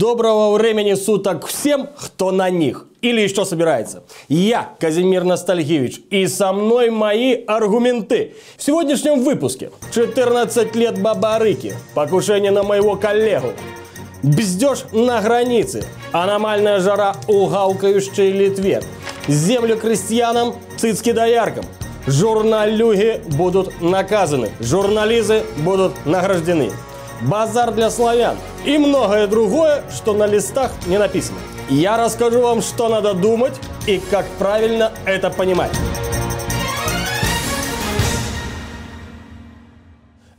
Доброго времени суток всем, кто на них или еще собирается. Я Казимир Ностальгевич, и со мной мои аргументы. В сегодняшнем выпуске 14 лет бабарыки, покушение на моего коллегу, бздеж на границе, аномальная жара у галкающей Литве, землю крестьянам, цицки дояркам, журналюги будут наказаны, журнализы будут награждены базар для славян и многое другое, что на листах не написано. Я расскажу вам, что надо думать и как правильно это понимать.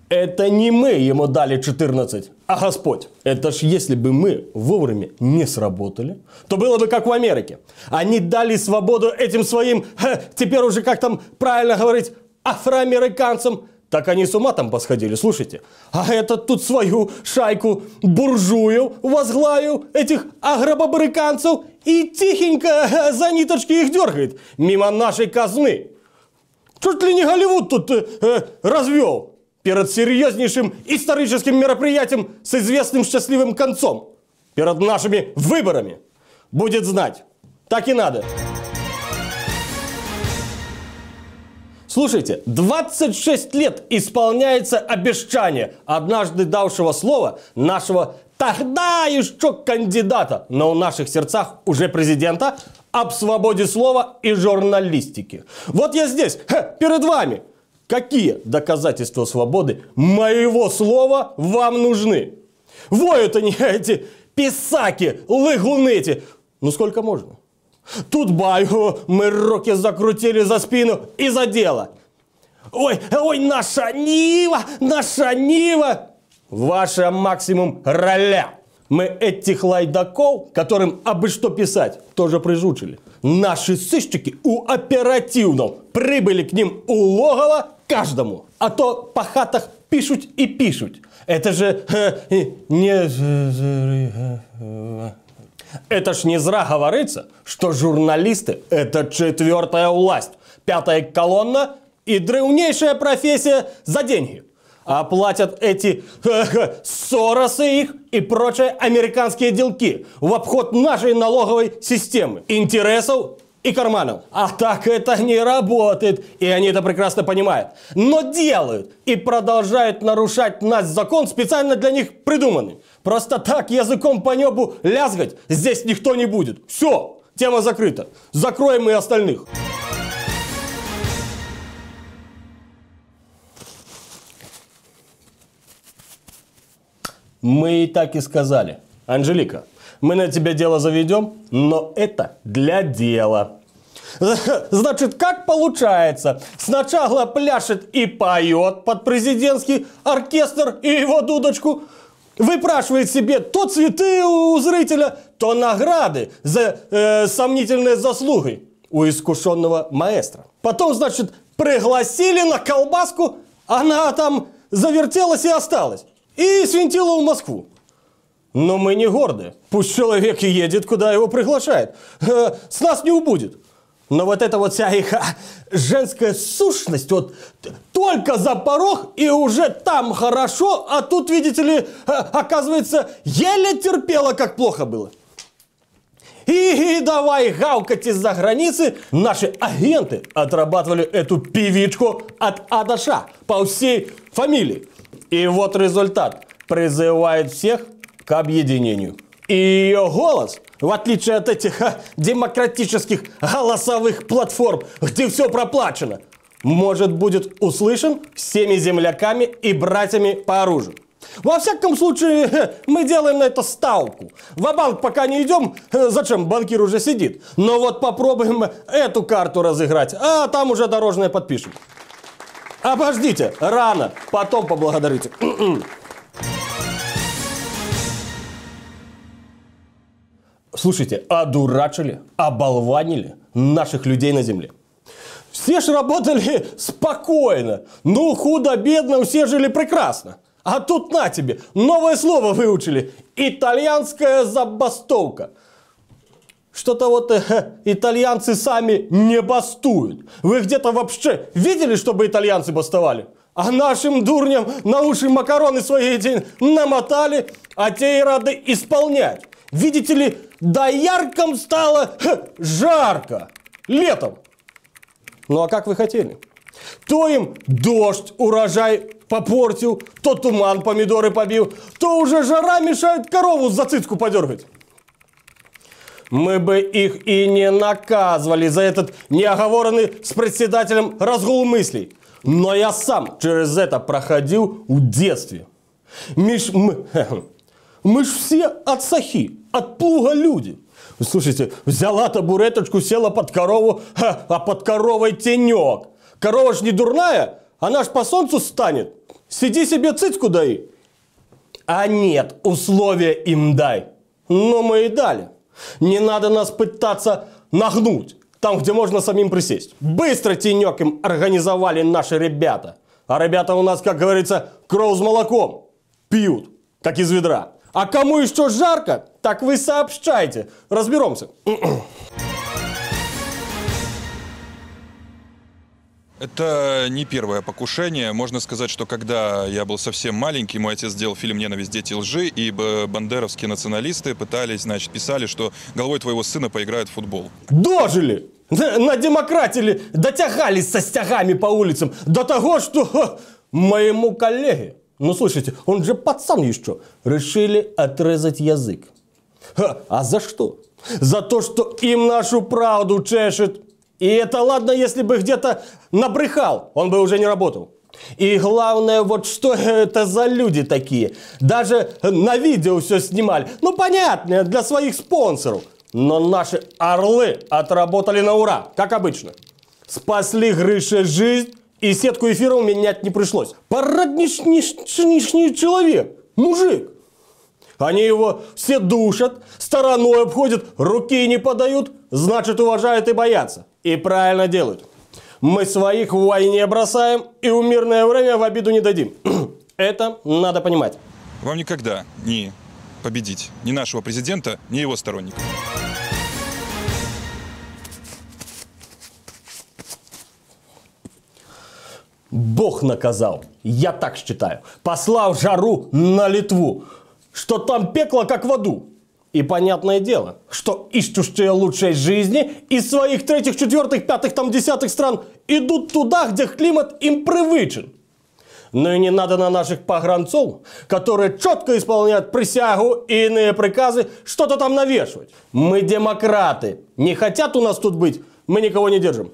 Это не мы ему дали 14, а Господь. Это ж если бы мы вовремя не сработали, то было бы как в Америке. Они дали свободу этим своим, ха, теперь уже как там правильно говорить, афроамериканцам, так они с ума там посходили, слушайте. А этот тут свою шайку буржуев возглавил, этих агробабрыканцев, и тихенько э, за ниточки их дергает, мимо нашей казны. Чуть ли не Голливуд тут э, э, развел перед серьезнейшим историческим мероприятием с известным счастливым концом, перед нашими выборами. Будет знать. Так и надо. Слушайте, 26 лет исполняется обещание однажды давшего слова нашего тогда еще кандидата, но в наших сердцах уже президента, об свободе слова и журналистики. Вот я здесь, хе, перед вами. Какие доказательства свободы моего слова вам нужны? Воют они эти писаки, лыгуны эти. Ну сколько можно? Тут баю, мы руки закрутили за спину и за дело. Ой, ой, наша Нива, наша Нива! Ваша максимум роля. Мы этих лайдаков, которым абы что писать, тоже прижучили. Наши сыщики у оперативного прибыли к ним у логова каждому. А то по хатах пишут и пишут. Это же э, не... Это ж не зря говорится, что журналисты – это четвертая власть, пятая колонна и древнейшая профессия за деньги. А платят эти Соросы их и прочие американские делки в обход нашей налоговой системы, интересов и карманов. А так это не работает, и они это прекрасно понимают. Но делают и продолжают нарушать наш закон, специально для них придуманный. Просто так языком по небу лязгать здесь никто не будет. Все, тема закрыта. Закроем и остальных. Мы и так и сказали. Анжелика, мы на тебя дело заведем, но это для дела. Значит, как получается? Сначала пляшет и поет под президентский оркестр и его дудочку, выпрашивает себе то цветы у зрителя, то награды за э, сомнительные заслуги у искушенного маэстро. Потом, значит, пригласили на колбаску, она там завертелась и осталась. И свинтила в Москву. Но мы не горды. Пусть человек и едет, куда его приглашает. Э, с нас не убудет. Но вот эта вот вся их а, женская сущность, вот только за порог и уже там хорошо, а тут, видите ли, а, оказывается, еле терпела, как плохо было. И, давай гавкать из-за границы. Наши агенты отрабатывали эту певичку от Адаша по всей фамилии. И вот результат призывает всех к объединению. И ее голос, в отличие от этих а, демократических голосовых платформ, где все проплачено, может будет услышан всеми земляками и братьями по оружию. Во всяком случае, мы делаем на это ставку. В банк пока не идем, зачем, банкир уже сидит. Но вот попробуем эту карту разыграть, а там уже дорожное подпишем. Обождите, рано, потом поблагодарите. Слушайте, одурачили, оболванили наших людей на земле. Все же работали спокойно. Ну, худо-бедно, все жили прекрасно. А тут на тебе, новое слово выучили. Итальянская забастовка. Что-то вот э, итальянцы сами не бастуют. Вы где-то вообще видели, чтобы итальянцы бастовали? А нашим дурням на уши макароны свои день намотали, а те и рады исполнять. Видите ли, да ярком стало жарко летом. Ну а как вы хотели? То им дождь урожай попортил, то туман помидоры побил, то уже жара мешает корову за цицку подергать. Мы бы их и не наказывали за этот неоговоренный с председателем разгул мыслей. Но я сам через это проходил в детстве. Миш... Мы ж все от сахи, от плуга люди. Слушайте, взяла табуреточку, села под корову, ха, а под коровой тенек. Корова ж не дурная, она ж по солнцу станет. Сиди себе цицку дай. А нет, условия им дай. Но мы и дали. Не надо нас пытаться нагнуть, там, где можно самим присесть. Быстро тенек им организовали наши ребята. А ребята у нас, как говорится, кровь с молоком пьют, как из ведра. А кому еще жарко, так вы сообщайте. Разберемся. Это не первое покушение. Можно сказать, что когда я был совсем маленький, мой отец сделал фильм «Ненависть, дети, лжи», и бандеровские националисты пытались, значит, писали, что головой твоего сына поиграют в футбол. Дожили! На демократии дотягались со стягами по улицам до того, что ха, моему коллеге ну слушайте, он же пацан еще. Решили отрезать язык. Ха, а за что? За то, что им нашу правду чешет. И это ладно, если бы где-то набрехал, он бы уже не работал. И главное, вот что это за люди такие? Даже на видео все снимали. Ну, понятно, для своих спонсоров. Но наши орлы отработали на ура, как обычно. Спасли Грыше жизнь, и сетку эфира у меня менять не пришлось. Породнишний человек, мужик. Они его все душат, стороной обходят, руки не подают, значит уважают и боятся. И правильно делают. Мы своих в войне бросаем и у мирное время в обиду не дадим. Это надо понимать. Вам никогда не победить ни нашего президента, ни его сторонников. Бог наказал. Я так считаю. Послал жару на Литву, что там пекло как в аду. И понятное дело, что ищущие лучшей жизни из своих третьих, четвертых, пятых, там десятых стран идут туда, где климат им привычен. Но и не надо на наших погранцов, которые четко исполняют присягу и иные приказы, что-то там навешивать. Мы демократы. Не хотят у нас тут быть, мы никого не держим.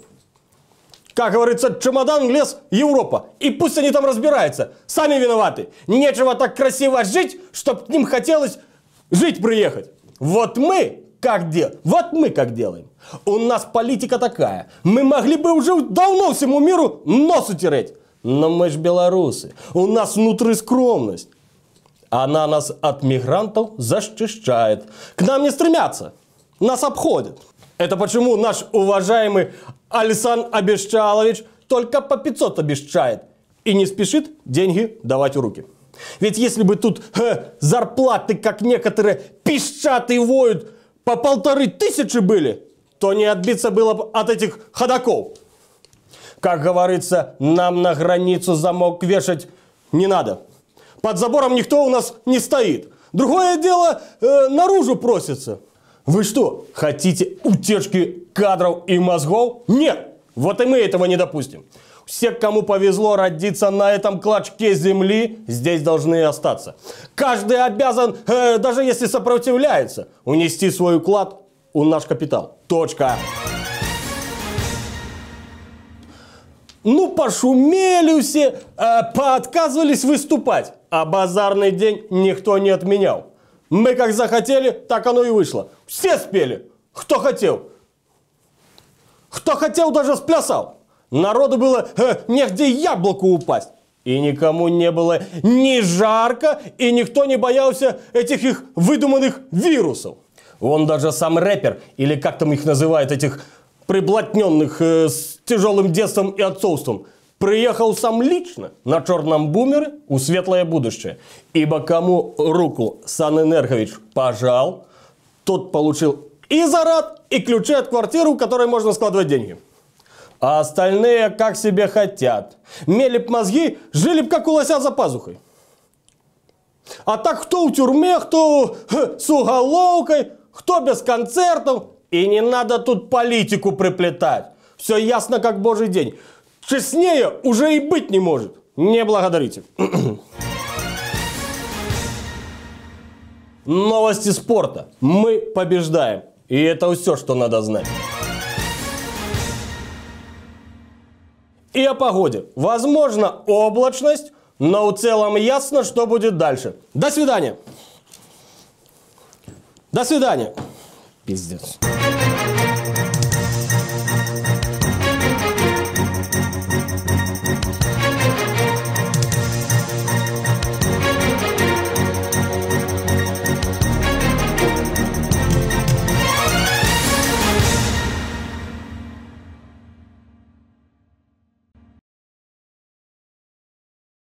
Как говорится, чемодан, лес, Европа. И пусть они там разбираются. Сами виноваты. Нечего так красиво жить, чтобы к ним хотелось жить приехать. Вот мы как дел? Вот мы как делаем. У нас политика такая. Мы могли бы уже давно всему миру нос утереть. Но мы ж белорусы. У нас внутри скромность. Она нас от мигрантов защищает. К нам не стремятся. Нас обходят. Это почему наш уважаемый Алисан Обещалович только по 500 обещает и не спешит деньги давать в руки. Ведь если бы тут э, зарплаты, как некоторые, пищат и воют, по полторы тысячи были, то не отбиться было бы от этих ходаков. Как говорится, нам на границу замок вешать не надо. Под забором никто у нас не стоит. Другое дело, э, наружу просится. Вы что, хотите утешки? кадров и мозгов? Нет! Вот и мы этого не допустим. Все, кому повезло родиться на этом клочке земли, здесь должны остаться. Каждый обязан, э, даже если сопротивляется, унести свой уклад у наш капитал. Точка. Ну, пошумели все, э, поотказывались выступать, а базарный день никто не отменял. Мы как захотели, так оно и вышло. Все спели, кто хотел. Кто хотел, даже сплясал. Народу было э, негде яблоку упасть. И никому не было ни жарко, и никто не боялся этих их выдуманных вирусов. Вон даже сам рэпер, или как там их называют, этих приблотненных э, с тяжелым детством и отцовством, приехал сам лично на черном бумере у светлое будущее. Ибо кому руку Сан Энергович пожал, тот получил и зарад, и ключи от квартиры, в которой можно складывать деньги. А остальные как себе хотят. Мели б мозги, жили б как у лося за пазухой. А так кто в тюрьме, кто с уголовкой, кто без концертов. И не надо тут политику приплетать. Все ясно, как божий день. Честнее уже и быть не может. Не благодарите. Новости спорта. Мы побеждаем. И это все, что надо знать. И о погоде. Возможно, облачность, но в целом ясно, что будет дальше. До свидания. До свидания. Пиздец.